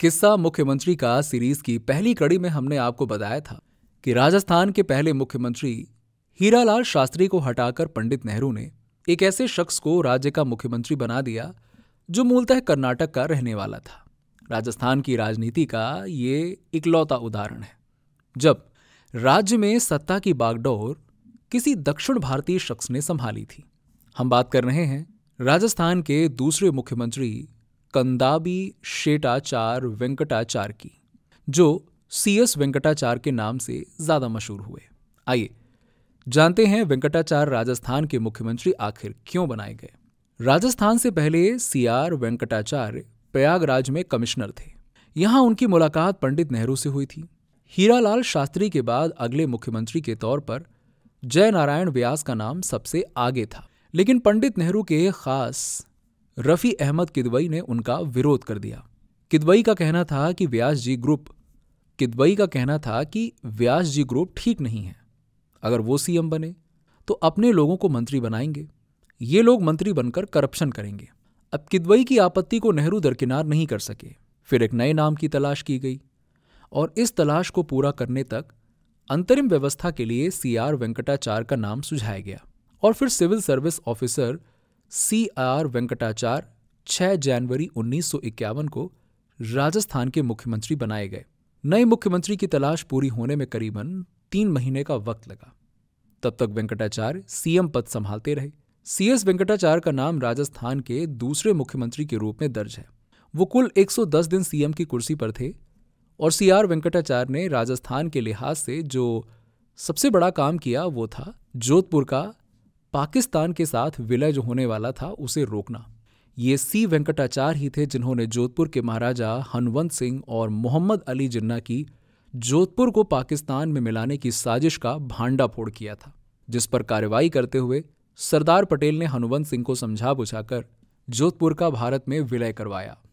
किस्सा मुख्यमंत्री का सीरीज की पहली कड़ी में हमने आपको बताया था कि राजस्थान के पहले मुख्यमंत्री हीरालाल शास्त्री को हटाकर पंडित नेहरू ने एक ऐसे शख्स को राज्य का मुख्यमंत्री बना दिया जो मूलतः कर्नाटक का रहने वाला था राजस्थान की राजनीति का ये इकलौता उदाहरण है जब राज्य में सत्ता की बागडोर किसी दक्षिण भारतीय शख्स ने संभाली थी हम बात कर रहे हैं राजस्थान के दूसरे मुख्यमंत्री कंदाबी शेटाचार वेंकटाचार की जो सी एस वेंकटाचार के नाम से ज्यादा मशहूर हुए आइए जानते हैं वेंकटाचार राजस्थान के मुख्यमंत्री आखिर क्यों बनाए गए राजस्थान से पहले सी आर वेंकटाचार्य प्रयागराज में कमिश्नर थे यहां उनकी मुलाकात पंडित नेहरू से हुई थी हीरालाल शास्त्री के बाद अगले मुख्यमंत्री के तौर पर जय नारायण व्यास का नाम सबसे आगे था लेकिन पंडित नेहरू के खास रफ़ी अहमद किदवई ने उनका विरोध कर दिया किदवई का कहना था कि व्यास जी ग्रुप किदवई का कहना था कि व्यास जी ग्रुप ठीक नहीं है अगर वो सीएम बने तो अपने लोगों को मंत्री बनाएंगे ये लोग मंत्री बनकर करप्शन करेंगे अब किदवई की आपत्ति को नेहरू दरकिनार नहीं कर सके फिर एक नए नाम की तलाश की गई और इस तलाश को पूरा करने तक अंतरिम व्यवस्था के लिए सी आर वेंकटाचार का नाम सुझाया गया और फिर civil service officer C R Venkatachar 6 जनवरी 1951 को राजस्थान के मुख्यमंत्री बनाए गए नए मुख्यमंत्री की तलाश पूरी होने में करीबन तीन महीने का वक्त लगा तब तक वेंकटाचार्य सीएम पद संभालते रहे सीएस वेंकटाचार्य का नाम राजस्थान के दूसरे मुख्यमंत्री के रूप में दर्ज है वो कुल 110 दिन सीएम की कुर्सी पर थे और सी आर वेंकटाचार्य ने राजस्थान के लिहाज से जो सबसे बड़ा काम किया वो था जोधपुर का पाकिस्तान के साथ विलय जो होने वाला था उसे रोकना ये सी वेंकटाचार ही थे जिन्होंने जोधपुर के महाराजा हनुवंत सिंह और मोहम्मद अली जिन्ना की जोधपुर को पाकिस्तान में मिलाने की साजिश का भांडाफोड़ किया था जिस पर कार्रवाई करते हुए सरदार पटेल ने हनुवंत सिंह को समझा बुझाकर जोधपुर का भारत में विलय करवाया